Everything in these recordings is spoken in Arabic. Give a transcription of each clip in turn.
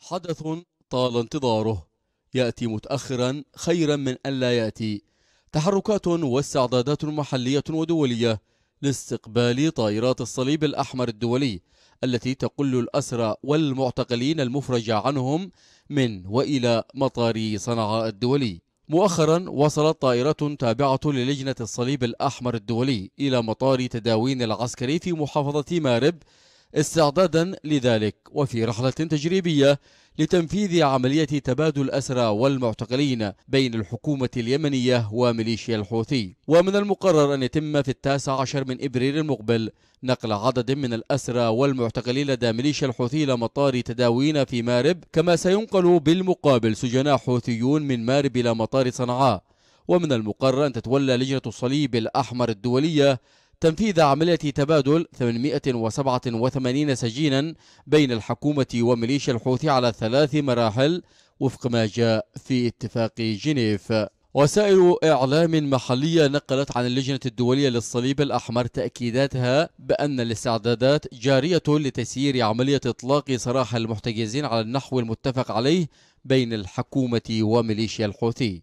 حدث طال انتظاره يأتي متأخرا خيرا من أن لا يأتي تحركات واستعدادات محلية ودولية لاستقبال طائرات الصليب الأحمر الدولي التي تقل الأسرى والمعتقلين المفرج عنهم من وإلى مطار صنعاء الدولي مؤخرا وصلت طائرة تابعة للجنة الصليب الأحمر الدولي إلى مطار تداوين العسكري في محافظة مارب استعدادا لذلك وفي رحلة تجريبية لتنفيذ عملية تبادل الأسرى والمعتقلين بين الحكومة اليمنية وميليشيا الحوثي ومن المقرر أن يتم في التاسع عشر من إبريل المقبل نقل عدد من الأسرى والمعتقلين لدى ميليشيا الحوثي إلى مطار تداوين في مارب كما سينقل بالمقابل سجناء حوثيون من مارب إلى مطار صنعاء ومن المقرر أن تتولى لجنة الصليب الأحمر الدولية تنفيذ عملية تبادل 887 سجينا بين الحكومة وميليشيا الحوثي على ثلاث مراحل وفق ما جاء في اتفاق جنيف وسائل إعلام محلية نقلت عن اللجنة الدولية للصليب الأحمر تأكيداتها بأن الاستعدادات جارية لتسيير عملية إطلاق سراح المحتجزين على النحو المتفق عليه بين الحكومة وميليشيا الحوثي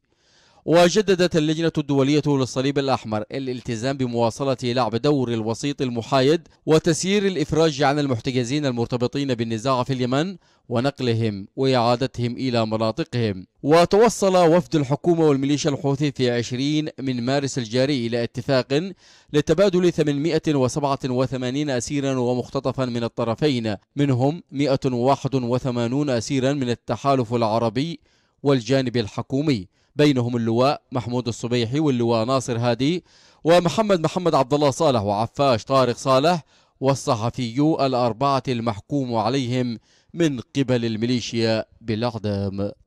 وجددت اللجنة الدولية للصليب الأحمر الالتزام بمواصلة لعب دور الوسيط المحايد وتسيير الإفراج عن المحتجزين المرتبطين بالنزاع في اليمن ونقلهم وإعادتهم إلى مناطقهم وتوصل وفد الحكومة والميليشيا الحوثي في 20 من مارس الجاري إلى اتفاق لتبادل 887 أسيرا ومختطفا من الطرفين منهم 181 أسيرا من التحالف العربي والجانب الحكومي بينهم اللواء محمود الصبيحي واللواء ناصر هادي ومحمد محمد عبد الله صالح وعفاش طارق صالح والصحفيو الأربعة المحكوم عليهم من قبل الميليشيا بالإعدام